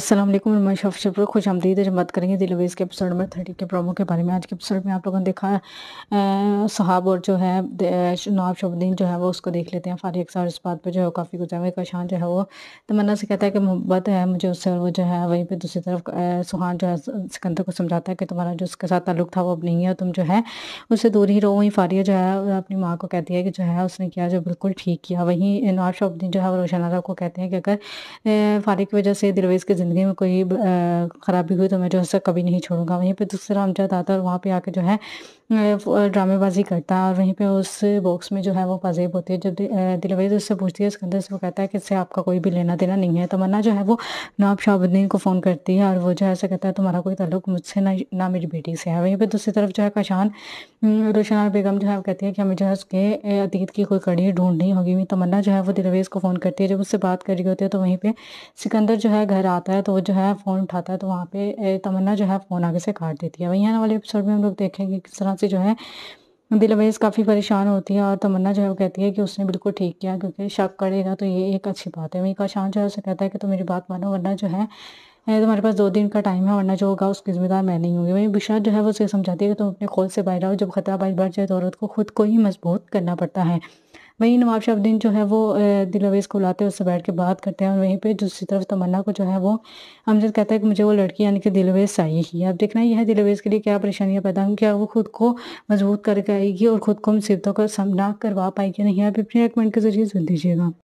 असलम मैं शफ शबर खुश आमदीद है बात करेंगे दिलवेज़ के एपिसोड में थर्टी के प्रोमो के बारे में आज के एपिसोड में आप लोगों ने देखा साहब और जो है नवाब शबुद्दीन जो है वो उसको देख लेते हैं फारिग अक्सर इस बात पर जो है काफ़ी गुजर का शान जो है वो तमन्ना से कहता है कि मोहब्बत है मुझे उससे वो जो है वहीं पर दूसरी तरफ सुहान जो है सिकंदर को समझाता है कि तुम्हारा जो उसके साथ ताल्लुक था वो अब नहीं है तुम जो है उससे दूर ही रहो वहीं फारिया जो है अपनी माँ को कहती है कि जो है उसने किया जो बिल्कुल ठीक किया वहीं नवाब शबुद्दीन जो है वो रोशन को कहते हैं कि अगर फारी की वजह से दिलवेज़ के ज़िंदगी में कोई ख़राबी हुई तो मैं जो है कभी नहीं छोड़ूंगा वहीं पे दूसरा अमजद आता है और वहाँ पे आके जो है ड्रामेबाजी करता है और वहीं पे उस बॉक्स में जो है वो पजेब होती है जब दिलवाई उससे पूछती है सिकंदर से वो कहता है कि इससे आपका कोई भी लेना देना नहीं है तमन्ना जो है वो नवाब शाहबुद्दीन को फ़ोन करती है और वो जो है ऐसा कहता है तुम्हारा कोई ताल्लुक मुझसे ना ना मेरी बेटी से है वहीं पर दूसरी तरफ जो है काशान और बेगम जो है वो कहती है कि हमें जो है उसके अतीत की कोई कड़ी ढूंढनी होगी तमन्ना जो है वो दिलवेज़ को फ़ोन करती है जब उससे बात कर रही होती है तो वहीं पर सिकंदर जो है घर आता होता है तो वो जो है फ़ोन उठाता है तो वहाँ पे तमन्ना जो है फ़ोन आगे से काट देती है वहीं आने वाले एपिसोड में हम लोग देखेंगे किस तरह से जो है दिल अवेज़ काफ़ी परेशान होती है और तमन्ना जो है वो कहती है कि उसने बिल्कुल ठीक किया क्योंकि शक करेगा तो ये एक अच्छी बात है वहीं काशान जो है उसे कहता है कि तुम मेरी बात मानो वरना जो है तुम्हारे पास दो दिन का टाइम है वरना जो होगा उसकी जिम्मेदार मैं नहीं होंगी वहीं बिशा जो है वो उसे समझाती है कि तुम अपने खोल से बाहर आओ जब खतरा बाहर बढ़ जाए तो औरत को खुद को ही मजबूत करना पड़ता है वहीं नवाब शाहुद्दीन जो है वो दिलवेज को लाते हैं उससे बैठ के बात करते हैं और वहीं पर दूसरी तरफ तमन्ना को जो है वो अमजद कहता है कि मुझे वो लड़की यानी कि दिलवेज चाहिए ही अब देखना यह है दिलवेज के लिए क्या परेशानियाँ पैदा होंगी क्या वो खुद को मजबूत करके आएगी और ख़ुद को मुसीबतों का सामना करवा पाएगी नहीं आप अपने एक मिनट के जरिए सुन दीजिएगा